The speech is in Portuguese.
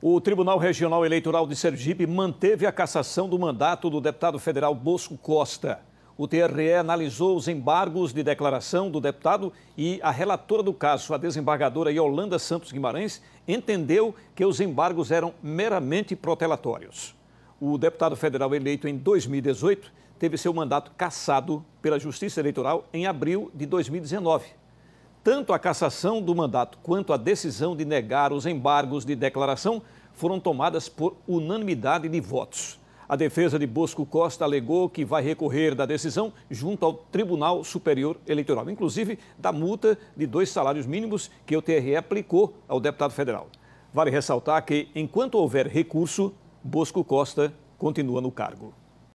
O Tribunal Regional Eleitoral de Sergipe manteve a cassação do mandato do deputado federal Bosco Costa. O TRE analisou os embargos de declaração do deputado e a relatora do caso, a desembargadora Yolanda Santos Guimarães, entendeu que os embargos eram meramente protelatórios. O deputado federal eleito em 2018 teve seu mandato cassado pela Justiça Eleitoral em abril de 2019 tanto a cassação do mandato quanto a decisão de negar os embargos de declaração foram tomadas por unanimidade de votos. A defesa de Bosco Costa alegou que vai recorrer da decisão junto ao Tribunal Superior Eleitoral, inclusive da multa de dois salários mínimos que o TRE aplicou ao deputado federal. Vale ressaltar que, enquanto houver recurso, Bosco Costa continua no cargo.